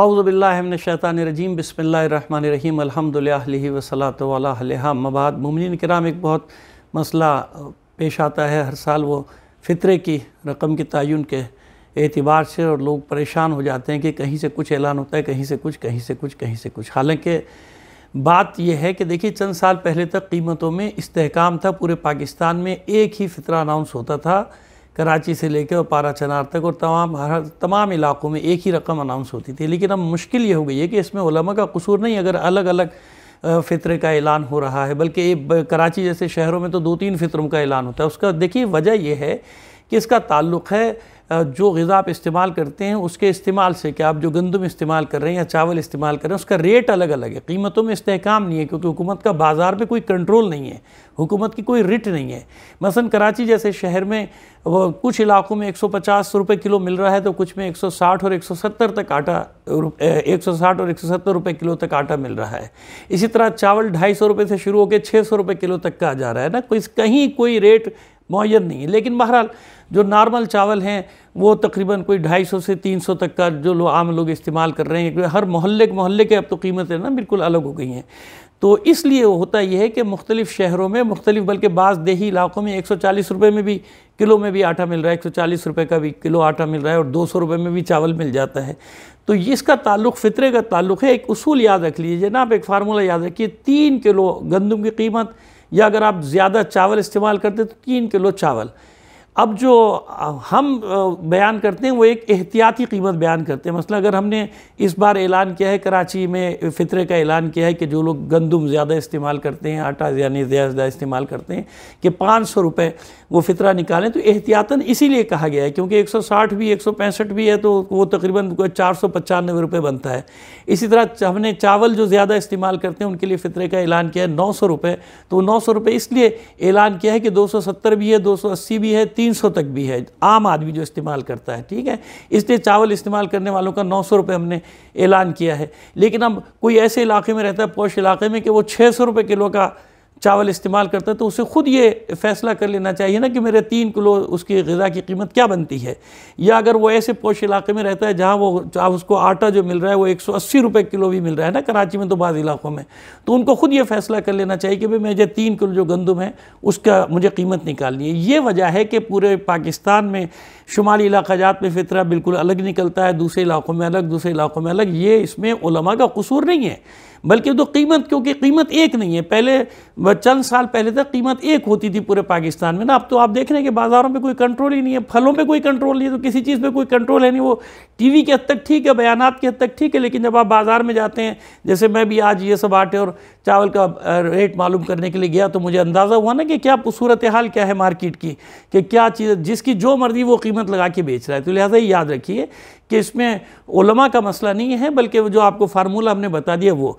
आउज़बिल्लाशैतानरजीम बसमीम अलहमदिल्ली वसलात मबाद ममिन कराम एक बहुत मसला पेश आता है हर साल वो फ़ितरे की रकम के तयन के एतबार से और लोग परेशान हो जाते हैं कि कहीं से कुछ ऐलान होता है कहीं से कुछ कहीं से कुछ कहीं से कुछ हालांकि बात यह है कि देखिए चंद साल पहले तक कीमतों में इसकाम था पूरे पाकिस्तान में एक ही फ़ितरा अनाउंस होता था कराची से लेकर और पारा चनार तक और तमाम हर तमाम इलाक़ों में एक ही रकम अनाउंस होती थी लेकिन अब मुश्किल ये हो गई है कि इसमें उलमा का कसूर नहीं अगर अलग अलग फ़ितरे का ऐलान हो रहा है बल्कि कराची जैसे शहरों में तो दो तीन फितरों का ऐलान होता है उसका देखिए वजह यह है कि इसका ताल्लुक़ है जो गज़ा आप इस्तेमाल करते हैं उसके इस्तेमाल से कि आप जो गंदम इस्तेमाल कर रहे हैं या चावल इस्तेमाल कर रहे हैं उसका रेट अलग अलग है कीमतों में इस्तेकाम नहीं है क्योंकि हुकूमत का बाज़ार में कोई कंट्रोल नहीं है हुकूमत की कोई रिट नहीं है मसलन कराची जैसे शहर में वो कुछ इलाकों में एक सौ रुपये किलो मिल रहा है तो कुछ में 160 और 170 तक आटा 160 और 170 रुपए किलो तक आटा मिल रहा है इसी तरह चावल ढाई सौ रुपये से शुरू होकर छः सौ रुपये किलो तक का आ जा रहा है ना कोई कहीं कोई रेट मुहैर नहीं है लेकिन बहरहाल जो नॉर्मल चावल हैं वो तकरीबन कोई ढाई सौ से तीन सौ तक का जो लो आम लोग इस्तेमाल कर रहे हैं हर मोहल्ले के मोहल्ले के अब तो कीमतें ना बिल्कुल अलग हो गई हैं तो इसलिए होता यह है कि मुख्तलिफ़ शहरों में मुख्तलिफ बल्कि बाज़ देही इलाक़ों में एक सौ चालीस रुपये में भी किलो में भी आटा मिल रहा है एक सौ चालीस रुपये का भी किलो आटा मिल रहा है और दो सौ रुपये में भी चावल मिल जाता है तो इसका ताल्लुक़ फ़ितरे का ताल्लुक़ है एक असूल याद रख लीजिए जनाब एक फार्मूला याद रखिए तीन किलो गंदम की कीमत या अगर आप ज़्यादा चावल इस्तेमाल करते तो तीन किलो चावल अब जो हम बयान करते हैं वो एक एहतियाती कीमत बयान करते हैं मसला अगर हमने इस बार ऐलान किया है कराची में फ़ितरे का ऐलान किया है कि जो लोग गंदम ज़्यादा इस्तेमाल करते हैं आटा यानी ज़्यादा इस्तेमाल करते हैं कि पाँच सौ रुपये वो फ़ितरा निकालें तो एहतियातन इसीलिए कहा गया है क्योंकि एक सौ साठ भी एक सौ पैंसठ भी है तो वो तकरीबन चार सौ पचानवे रुपये बनता है इसी तरह हमने चावल जो ज़्यादा इस्तेमाल करते हैं उनके लिए फ़ितरे का ऐलान किया है नौ सौ रुपये तो नौ सौ रुपये इसलिए ऐलान किया है कि दो सौ सत्तर भी है दो सौ अस्सी भी है तीन सौ तक भी है आम आदमी जो इस्तेमाल करता है ठीक है इसलिए चावल इस्तेमाल करने वालों का नौ सौ रुपये हमने ऐलान किया है लेकिन अब कोई ऐसे इलाके में रहता है पौष इलाके में कि वो छः सौ रुपये किलो का चावल इस्तेमाल करता है तो उसे ख़ुद ये फ़ैसला कर लेना चाहिए ना कि मेरे तीन किलो उसकी गज़ा की कीमत क्या बनती है या अगर वो ऐसे पोश इलाके में रहता है जहाँ वो चाव उसको आटा जो मिल रहा है वो एक सौ अस्सी रुपये किलो भी मिल रहा है ना कराची में तो बाद इलाक़ों में तो उनको ख़ुद ये फ़ैसला कर लेना चाहिए कि भाई मुझे तीन किलो जो गंदम है उसका मुझे कीमत निकालनी है ये वजह है कि पूरे पाकिस्तान में शुमाली जात में फ़ितरा बिल्कुल अलग निकलता है दूसरे इलाक़ों में अलग दूसरे इलाक़ों में अलग ये इसमें का कसूर नहीं है बल्कि तो कीमत क्योंकि कीमत एक नहीं है पहले चंद साल पहले तक कीमत एक होती थी पूरे पाकिस्तान में ना अब तो आप देख रहे हैं कि बाज़ारों में कोई कंट्रोल ही नहीं है फलों पे कोई कंट्रोल नहीं है तो किसी चीज़ पे कोई कंट्रोल है नहीं वो टीवी के हद तक ठीक है बयान के हद तक ठीक है लेकिन जब आप बाज़ार में जाते हैं जैसे मैं भी आज ये सब आटे और चावल का रेट मालूम करने के लिए गया तो मुझे अंदाज़ा हुआ ना कि क्या सूरत हाल क्या है मार्केट की कि क्या चीज़ जिसकी जो मर्ज़ी वो कीमत लगा के बेच रहा है तो लिहाजा ये याद रखिए कि इसमें ओलमा का मसला नहीं है बल्कि जो आपको फार्मूला हमने बता दिया वो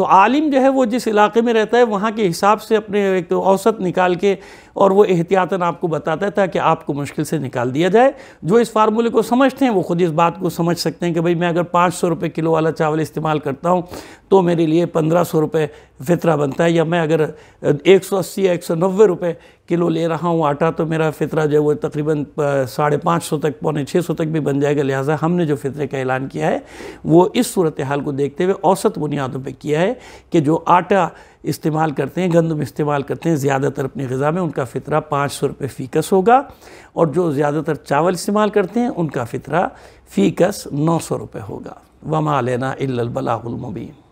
तो आलिम जो है वो जिस इलाके में रहता है वहाँ के हिसाब से अपने एक तो औसत निकाल के और वो एहतियातन आपको बताता है ताकि आपको मुश्किल से निकाल दिया जाए जो इस फार्मूले को समझते हैं वो खुद इस बात को समझ सकते हैं कि भाई मैं अगर पाँच सौ रुपये किलो वाला चावल इस्तेमाल करता हूँ तो मेरे लिए पंद्रह सौ रुपये फितरा बनता है या मैं अगर एक सौ अस्सी या एक सौ नब्बे रुपये किलो ले रहा हूँ आटा तो मेरा फितरा जो है वो तकरीबन साढ़े पाँच सौ तक पौने छः सौ तक भी बन जाएगा लिहाजा हमने जो फितरे का ऐलान किया है वो इस सूरत हाल को देखते हुए औसत बुनियादों पर किया है है कि जो आटा इस्तेमाल करते हैं गंदम इस्तेमाल करते हैं ज़्यादातर अपनी गज़ा में उनका फ़ितरा पाँच सौ रुपये फ़ीकस होगा और जो ज़्यादातर चावल इस्तेमाल करते हैं उनका फ़ितरा फ़ीकस नौ सौ रुपये होगा वमा लेना इल्लबलामुबीन